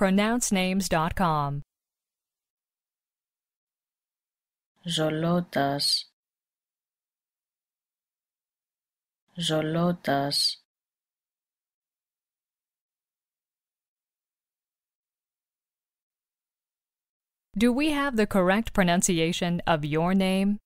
pronouncenames.com. Zolotas. Zolotas. Do we have the correct pronunciation of your name?